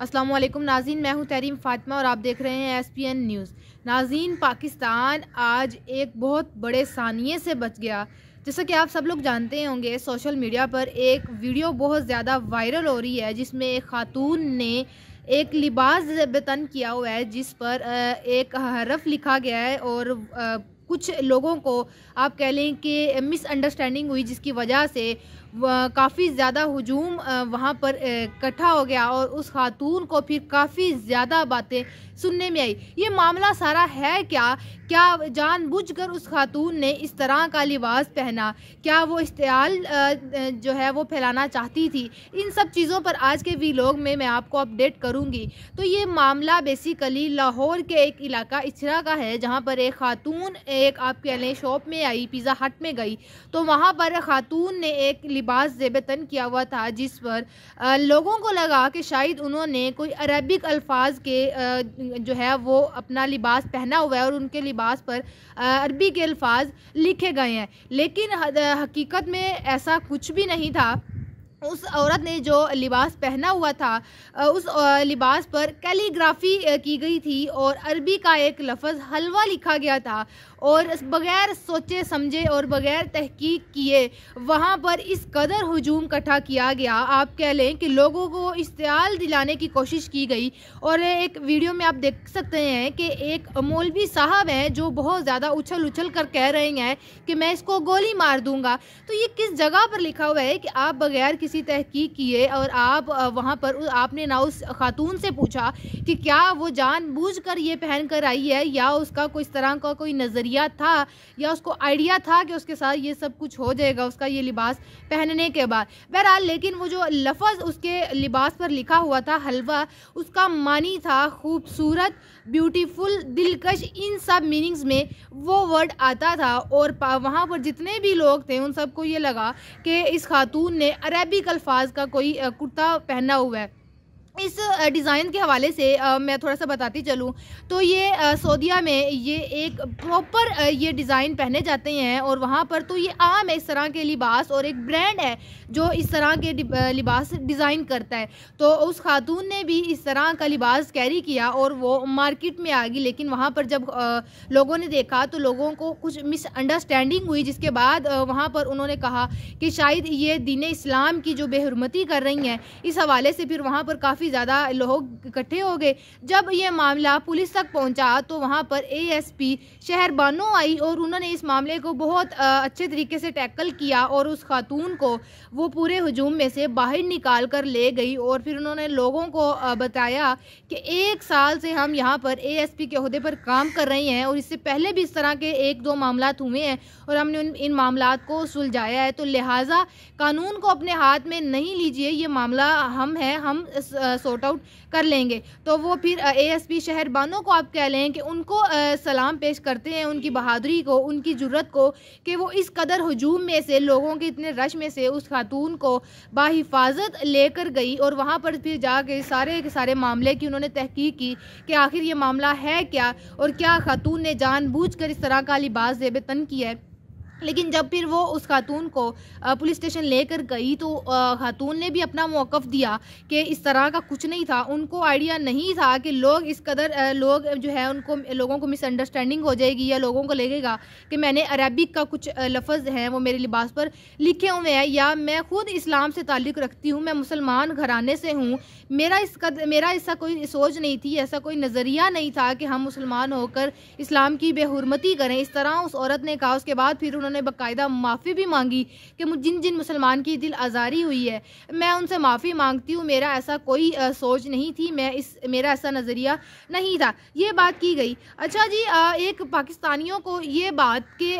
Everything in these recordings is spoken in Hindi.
असलम नाजीन मैं हूं तहरीम फातिमा और आप देख रहे हैं एस पी एन न्यूज़ नाजीन पाकिस्तान आज एक बहुत बड़े सानिए से बच गया जैसा कि आप सब लोग जानते होंगे सोशल मीडिया पर एक वीडियो बहुत ज़्यादा वायरल हो रही है जिसमें एक खातून ने एक लिबास बतन किया हुआ है जिस पर एक हरफ लिखा गया है और कुछ लोगों को आप कह लें कि मिसअंडरस्टैंडिंग हुई जिसकी वजह से काफ़ी ज़्यादा हजूम वहाँ पर इकट्ठा हो गया और उस खातून को फिर काफ़ी ज़्यादा बातें सुनने में आई ये मामला सारा है क्या क्या जानबूझकर उस खातून ने इस तरह का लिबास पहना क्या वो इश्तियाल जो है वो फैलाना चाहती थी इन सब चीज़ों पर आज के वीलोग में मैं आपको अपडेट करूँगी तो ये मामला बेसिकली लाहौर के एक इलाका इचरा का है जहाँ पर एक खातून एक आप कह लें शॉप में आई पिज़्ज़ा हट में गई तो वहाँ पर खातून ने एक लिबास जेब तन किया हुआ था जिस पर लोगों को लगा कि शायद उन्होंने कोई अरबिक अल्फाज के जो है वो अपना लिबास पहना हुआ है और उनके लिबास पर अरबी के अल्फाज लिखे गए हैं लेकिन हकीकत में ऐसा कुछ भी नहीं था उस औरत ने जो लिबास पहना हुआ था उस लिबास पर कैलीग्राफी की गई थी और अरबी का एक लफ्ज़ हलवा लिखा गया था और बगैर सोचे समझे और बगैर तहकीक किए वहाँ पर इस कदर हजूम इकट्ठा किया गया आप कह लें कि लोगों को इश्तियाल दिलाने की कोशिश की गई और एक वीडियो में आप देख सकते हैं कि एक मौलवी साहब हैं जो बहुत ज़्यादा उछल उछल कर कह रहे हैं कि मैं इसको गोली मार दूँगा तो ये किस जगह पर लिखा हुआ है कि आप बगैर किसी सी तहकीक किए और आप वहाँ पर आपने ना उस खातून से पूछा कि क्या वो बूझ कर ये पहन कर आई है या उसका कोई इस तरह का कोई नज़रिया था या उसको आइडिया था कि उसके साथ ये सब कुछ हो जाएगा उसका ये लिबास पहनने के बाद बहरहाल लेकिन वो जो लफज उसके लिबास पर लिखा हुआ था हलवा उसका मानी था खूबसूरत ब्यूटीफुल दिलकश इन सब मीनिंग्स में वो वर्ड आता था और वहाँ पर जितने भी लोग थे उन सबको ये लगा कि इस खातून ने अरबी अल्फाज का कोई कुर्ता पहना हुआ है इस डिज़ाइन के हवाले से आ, मैं थोड़ा सा बताती चलूँ तो ये सऊदीया में ये एक प्रॉपर ये डिज़ाइन पहने जाते हैं और वहाँ पर तो ये आम है इस तरह के लिबास और एक ब्रांड है जो इस तरह के लिबास डिज़ाइन करता है तो उस खातून ने भी इस तरह का लिबास कैरी किया और वो मार्केट में आ गई लेकिन वहाँ पर जब आ, लोगों ने देखा तो लोगों को कुछ मिसअंडरस्टैंडिंग हुई जिसके बाद वहाँ पर उन्होंने कहा कि शायद ये दीन इस्लाम की जो बेहरमती कर रही हैं इस हवाले से फिर वहाँ पर काफ़ी काफ़ी ज़्यादा लोग इकट्ठे हो गए जब यह मामला पुलिस तक पहुंचा तो वहां पर एएसपी शहर बानो आई और उन्होंने इस मामले को बहुत अच्छे तरीके से टैकल किया और उस खातून को वो पूरे हजूम में से बाहर निकाल कर ले गई और फिर उन्होंने लोगों को बताया कि एक साल से हम यहाँ पर पी के अहदे पर काम कर रहे हैं और इससे पहले भी इस तरह के एक दो मामला हुए हैं और हमने उन इन मामला को सुलझाया है तो लिहाजा कानून को अपने हाथ में नहीं लीजिए ये मामला हम हैं हम सॉर्ट आउट कर लेंगे तो वो फिर एएसपी शहर बानों को आप कह लें कि उनको आ, सलाम पेश करते हैं उनकी बहादुरी को उनकी ज़रूरत को कि वो इस कदर हजूम में से लोगों के इतने रश में से उस खातून को बाहिफाजत लेकर गई और वहाँ पर फिर जाके सारे के सारे मामले की उन्होंने तहकीक की कि आखिर ये मामला है क्या और क्या खातून ने जानबूझ कर इस तरह का लिबास जेब तन किया है लेकिन जब फिर वो उस खातून को पुलिस स्टेशन लेकर गई तो खातून ने भी अपना मौक़ दिया कि इस तरह का कुछ नहीं था उनको आइडिया नहीं था कि लोग इस कदर लोग जो है उनको लोगों को मिसअंडरस्टैंडिंग हो जाएगी या लोगों को लगेगा कि मैंने अरबिक का कुछ लफ्ज़ हैं वो मेरे लिबास पर लिखे हुए हैं या मैं ख़ुद इस्लाम से ताल्लुक़ रखती हूँ मैं मुसलमान घराने से हूँ मेरा इस कद मेरा ऐसा कोई सोच नहीं थी ऐसा कोई नज़रिया नहीं था कि हम मुसलमान होकर इस्लाम की बेहरमती करें इस तरह उस औरत ने कहा उसके बाद फिर उन्होंने उन्होंने बकायदा माफ़ी भी मांगी कि जिन जिन मुसलमान की दिल आज़ारी हुई है मैं उनसे माफ़ी मांगती हूँ मेरा ऐसा कोई आ, सोच नहीं थी मैं इस मेरा ऐसा नज़रिया नहीं था ये बात की गई अच्छा जी आ, एक पाकिस्तानियों को ये बात कि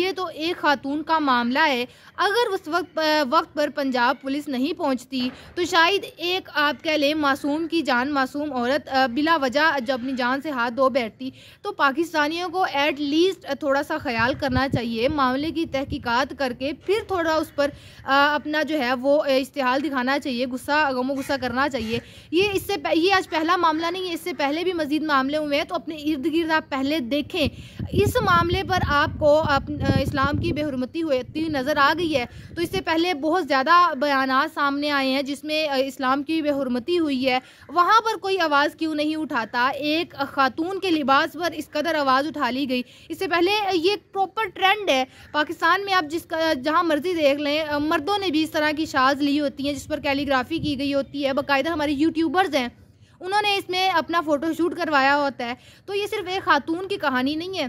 ये तो एक खातून का मामला है अगर उस वक्त वक्त पर पंजाब पुलिस नहीं पहुँचती तो शायद एक आप कह लें मासूम की जान मासूम औरत बिला वजह जब अपनी जान से हाथ धो बैठती तो पाकिस्तानियों को एट लीस्ट थोड़ा सा ख्याल करना चाहिए मामले की तहकीकात करके फिर थोड़ा उस पर आ, अपना जो है वो इश्तेहाल दिखाना चाहिए गुस्सा गमो गुस्सा करना चाहिए ये इससे ये आज पहला मामला नहीं है इससे पहले भी मजीद मामले हुए हैं तो अपने इर्द गिर्द आप पहले देखें इस मामले पर आपको आप इस्लाम की बेहरमती होती नज़र आ गई है तो इससे पहले बहुत ज़्यादा बयान सामने आए हैं जिसमें इस्लाम की बेहरमती हुई है वहाँ पर कोई आवाज़ क्यों नहीं उठाता एक खातून के लिबास पर इस कदर आवाज़ उठा ली गई इससे पहले ये प्रॉपर ट्रेंड है पाकिस्तान में आप जिस जहाँ मर्ज़ी देख लें मर्दों ने भी इस तरह की शाज ली होती हैं जिस पर कैलीग्राफी की गई होती है बाकायदा हमारे यूट्यूबर्स हैं उन्होंने इसमें अपना फ़ोटो शूट करवाया होता है तो ये सिर्फ एक खातून की कहानी नहीं है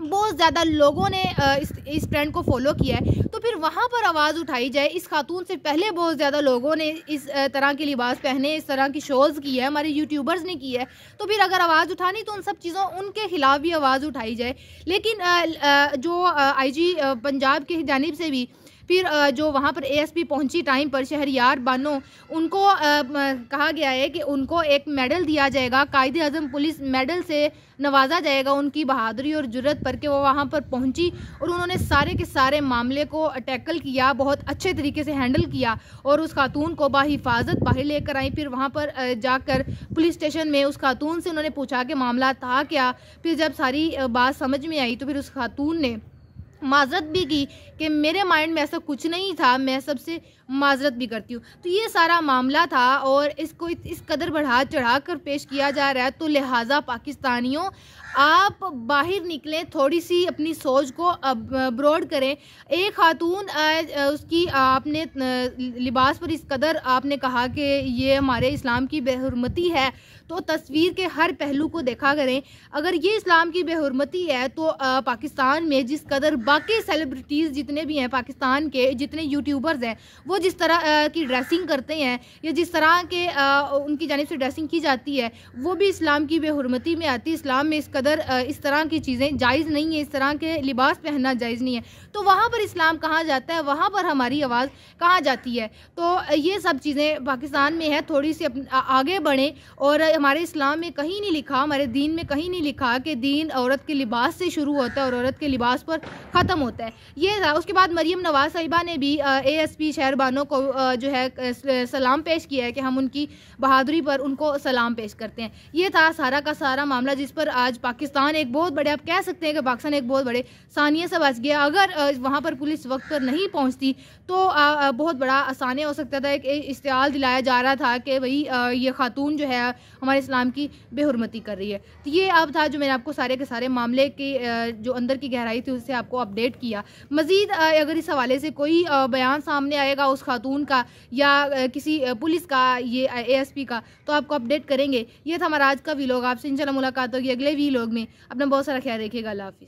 बहुत ज़्यादा लोगों ने इस इस ट्रेंड को फॉलो किया है तो फिर वहाँ पर आवाज़ उठाई जाए इस खातून से पहले बहुत ज़्यादा लोगों ने इस तरह के लिबास पहने इस तरह की शोज़ की है हमारे यूट्यूबर्स ने की है तो फिर अगर आवाज़ उठानी तो उन सब चीज़ों उनके ख़िलाफ़ भी आवाज़ उठाई जाए लेकिन जो आई जी पंजाब की जानब से भी फिर जो वहाँ पर एएसपी पहुंची टाइम पर शहरियार बानो उनको कहा गया है कि उनको एक मेडल दिया जाएगा कायद अजम पुलिस मेडल से नवाजा जाएगा उनकी बहादुरी और जरूरत पर कि वो वहाँ पर पहुंची और उन्होंने सारे के सारे मामले को टैकल किया बहुत अच्छे तरीके से हैंडल किया और उस खातून को बाहिफाजत बाहर लेकर आई फिर वहाँ पर जाकर पुलिस स्टेशन में उस खातून से उन्होंने पूछा कि मामला था क्या फिर जब सारी बात समझ में आई तो फिर उस खातून ने माजरत भी की कि मेरे माइंड में ऐसा कुछ नहीं था मैं सबसे माजरत भी करती हूँ तो ये सारा मामला था और इसको इस कदर बढ़ा चढ़ा कर पेश किया जा रहा है तो लिहाजा पाकिस्तानियों आप बाहर निकलें थोड़ी सी अपनी सोच को ब्रॉड करें एक खातून उसकी आपने लिबास पर इस कदर आपने कहा कि ये हमारे इस्लाम की बेहरमती है तो तस्वीर के हर पहलू को देखा करें अगर ये इस्लाम की बेहरमती है तो पाकिस्तान में जिस कदर बाकी सेलिब्रिटीज़ जितने भी हैं पाकिस्तान के जितने यूट्यूबर्स हैं वो जिस तरह की ड्रेसिंग करते हैं या जिस तरह के उनकी जानब से ड्रेसिंग की जाती है वो भी इस्लाम की बेहरमती में आती है इस्लाम में इस कदर कदर इस तरह की चीज़ें जायज़ नहीं है इस तरह के लिबास पहनना जायज़ नहीं है तो वहाँ पर इस्लाम कहाँ जाता है वहाँ पर हमारी आवाज़ कहाँ जाती है तो ये सब चीज़ें पाकिस्तान में है थोड़ी सी आगे बढ़ें और हमारे इस्लाम में कहीं नहीं लिखा हमारे दीन में कहीं नहीं लिखा कि दीन औरत के लिबास से शुरू होता है और औरत के लिबास पर ख़त्म होता है ये था उसके बाद मरीम नवाज़ साहिबा ने भी ए एस पी शहरबानों को जो है सलाम पेश किया है कि हम उनकी बहादुरी पर उनको सलाम पेश करते हैं ये था सारा का सारा मामला जिस पर आज पाकिस्तान पाकिस्तान एक बहुत बड़े आप कह सकते हैं कि पाकिस्तान एक बहुत बड़े सानिया से बच गया अगर वहाँ पर पुलिस वक्त पर नहीं पहुँचती तो बहुत बड़ा आसानी हो सकता था एक इश्तेल दिलाया जा रहा था कि भाई ये खातून जो है हमारे इस्लाम की बेहरमती कर रही है तो ये अब था जो मैंने आपको सारे के सारे मामले की जो अंदर की गहराई थी उससे आपको अपडेट किया मज़ीद अगर इस हवाले से कोई बयान सामने आएगा उस खातून का या किसी पुलिस का ये एएसपी का तो आपको अपडेट करेंगे ये था हमारा आज का वीलोग आपसे इंशाल्लाह मुलाकात होगी अगले वीलोग व्लॉग में अपना बहुत सारा ख्याल रखिएगा अल्लाह हाफि